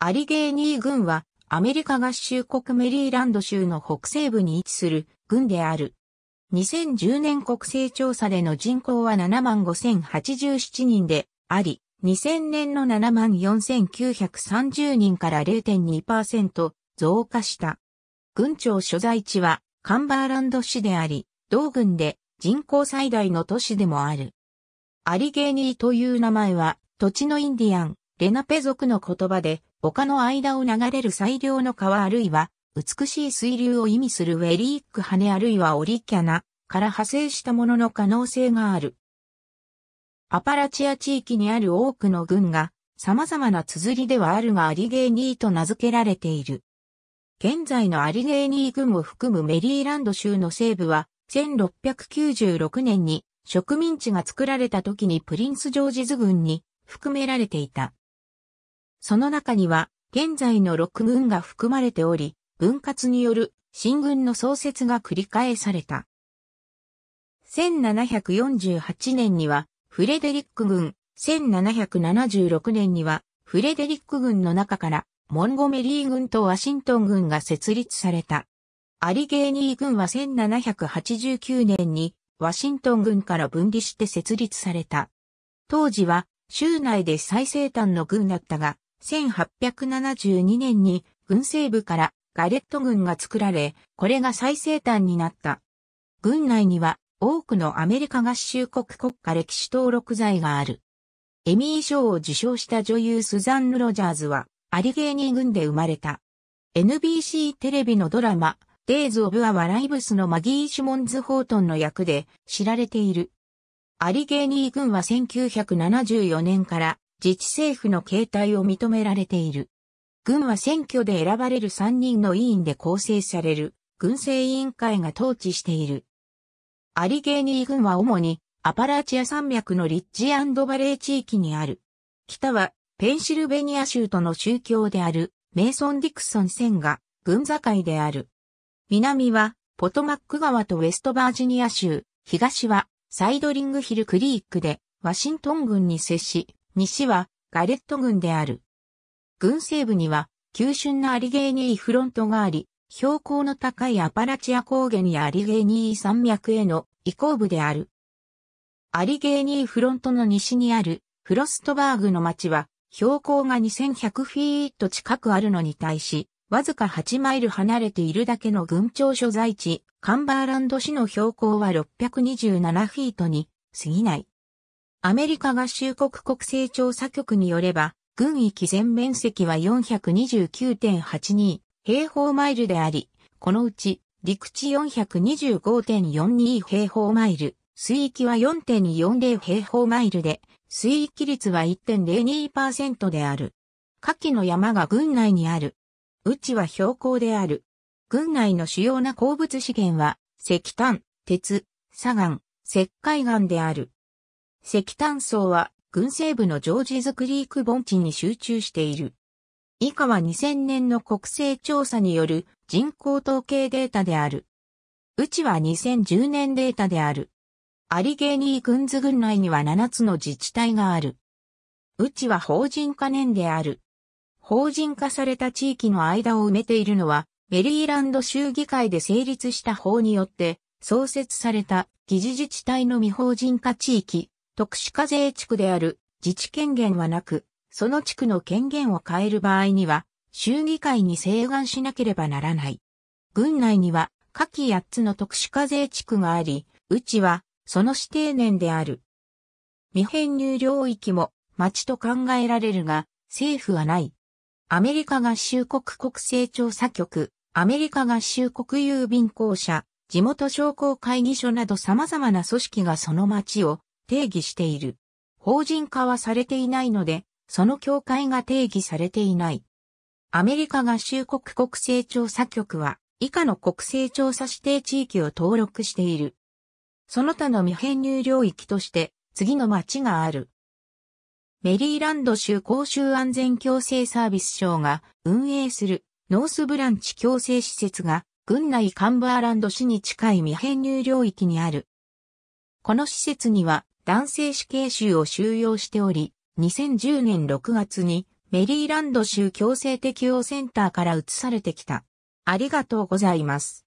アリゲーニー軍はアメリカ合衆国メリーランド州の北西部に位置する軍である。2010年国勢調査での人口は75,087人であり、2000年の74,930人から0.2%増加した。軍庁所在地はカンバーランド市であり、同軍で人口最大の都市でもある。アリゲーニーという名前は土地のインディアン、レナペ族の言葉で丘の間を流れる最良の川あるいは、美しい水流を意味するウェリーク羽あるいはオリキャナから派生したものの可能性がある。アパラチア地域にある多くの群が、様々な綴りではあるがアリゲーニーと名付けられている。現在のアリゲーニー群を含むメリーランド州の西部は、1696年に植民地が作られた時にプリンスジョージズ軍に含められていた。その中には、現在の6軍が含まれており、分割による新軍の創設が繰り返された。1748年には、フレデリック軍、1776年には、フレデリック軍の中から、モンゴメリー軍とワシントン軍が設立された。アリゲーニー軍は1789年に、ワシントン軍から分離して設立された。当時は、州内で最西端の軍だったが、1872年に軍西部からガレット軍が作られ、これが最西端になった。軍内には多くのアメリカ合衆国国家歴史登録罪がある。エミー賞を受賞した女優スザンヌ・ロジャーズは、アリゲーニ軍で生まれた。NBC テレビのドラマ、デイズ・オブ・ア・ワライブスのマギー・シモンズ・ホートンの役で知られている。アリゲーニー軍は1974年から自治政府の形態を認められている。軍は選挙で選ばれる3人の委員で構成される軍政委員会が統治している。アリゲーニー軍は主にアパラチア山脈のリッジバレー地域にある。北はペンシルベニア州との宗教であるメイソン・ディクソン線が軍境である。南はポトマック川とウェストバージニア州、東はサイドリングヒルクリークでワシントン軍に接し、西はガレット郡である。郡西部には、急峻なアリゲーニーフロントがあり、標高の高いアパラチア高原やアリゲーニー山脈への移行部である。アリゲーニーフロントの西にあるフロストバーグの町は標高が2100フィート近くあるのに対し、わずか8マイル離れているだけの群庁所在地、カンバーランド市の標高は627フィートに過ぎない。アメリカ合衆国国勢調査局によれば、軍域全面積は429.82平方マイルであり、このうち陸地425.42平方マイル、水域は4.40平方マイルで、水域率は1.02%である。下記の山が軍内にある。うちは標高である。軍内の主要な鉱物資源は、石炭、鉄、砂岩、石灰岩である。石炭層は軍西部のジョージズクリーク盆地に集中している。以下は2000年の国勢調査による人口統計データである。うちは2010年データである。アリゲーニー軍ズ軍内には7つの自治体がある。うちは法人化年である。法人化された地域の間を埋めているのは、メリーランド州議会で成立した法によって創設された議事自治体の未法人化地域特殊課税地区である自治権限はなく、その地区の権限を変える場合には、衆議会に請願しなければならない。郡内には、下記8つの特殊課税地区があり、うちは、その指定年である。未編入領域も、町と考えられるが、政府はない。アメリカ合衆国国勢調査局、アメリカ合衆国郵便公社、地元商工会議所など様々な組織がその町を定義している。法人化はされていないので、その境界が定義されていない。アメリカ合衆国国勢調査局は、以下の国勢調査指定地域を登録している。その他の未編入領域として、次の町がある。メリーランド州公衆安全共生サービス省が運営するノースブランチ共生施設が軍内カンバーランド市に近い未編入領域にある。この施設には男性死刑囚を収容しており、2010年6月にメリーランド州強制適応センターから移されてきた。ありがとうございます。